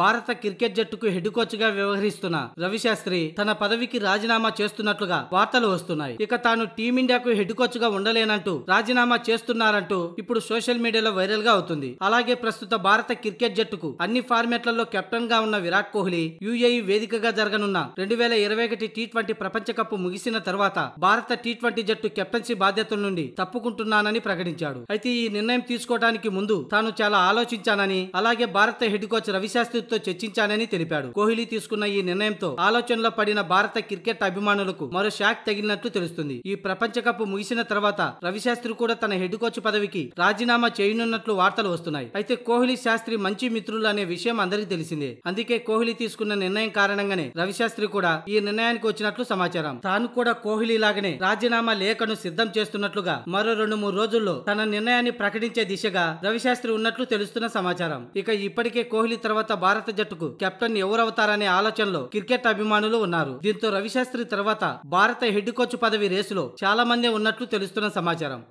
భారత క్రికెట్ జట్టుకు head coach గా వ్యవహరిస్తున్న రవిశాస్త్రి తన పదవికి రాజీనామా చేస్తున్నట్లుగా వార్తలు వస్తున్నాయి ఇక తాను టీమిండియాకు హెడ్ కోచ్ గా ఉండలేనంటూ రాజీనామా చేస్తున్నారంటూ ఇప్పుడు సోషల్ మీడియాలో వైరల్ గా అవుతుంది అలాగే ప్రస్తుత భారత క్రికెట్ జట్టుకు అన్ని ఫార్మాట్లలో కెప్టెన్ గా ఉన్న విరాట్ కోహ్లీ యుఏఈ వేదికగా జరగనున్న రెండు వేల ఇరవై ఒకటి టీ ట్వంటీ ప్రపంచ కప్ ముగిసిన తర్వాత భారత టీ ట్వంటీ జట్టు కెప్టెన్సీ బాధ్యతల నుండి తప్పుకుంటున్నానని ప్రకటించాడు అయితే ఈ నిర్ణయం తీసుకోవడానికి ముందు తాను చాలా ఆలోచించానని అలాగే భారత హెడ్ కోచ్ రవిశాస్త్రి ప్రతినిధులతో చర్చించానని తెలిపాడు కోహ్లీ తీసుకున్న ఈ నిర్ణయంతో ఆలోచనలో పడిన భారత క్రికెట్ అభిమానులకు మరో షాక్ తగిలినట్లు తెలుస్తుంది ఈ ప్రపంచ కప్ ముగిసిన తర్వాత రవిశాస్త్రి కూడా తన హెడ్ కోచ్ పదవికి రాజీనామా చేయనున్నట్లు వార్తలు వస్తున్నాయి అయితే కోహ్లీ శాస్త్రి మంచి మిత్రులు అనే విషయం అందరికీ తెలిసిందే అందుకే కోహ్లీ తీసుకున్న నిర్ణయం కారణంగానే రవిశాస్త్రి కూడా ఈ నిర్ణయానికి వచ్చినట్లు సమాచారం తాను కూడా కోహ్లీ లాగానే రాజీనామా లేఖను సిద్ధం చేస్తున్నట్లుగా మరో రెండు మూడు రోజుల్లో తన నిర్ణయాన్ని ప్రకటించే దిశగా రవిశాస్త్రి ఉన్నట్లు తెలుస్తున్న సమాచారం ఇక ఇప్పటికే కోహ్లీ తర్వాత భారత జట్టుకు కెప్టెన్ ఎవరవుతారనే ఆలోచనలో క్రికెట్ అభిమానులు ఉన్నారు దీంతో రవిశాస్త్రి తర్వాత భారత హెడ్ కోచ్ పదవి రేసులో చాలా మందే ఉన్నట్లు తెలుస్తున్న సమాచారం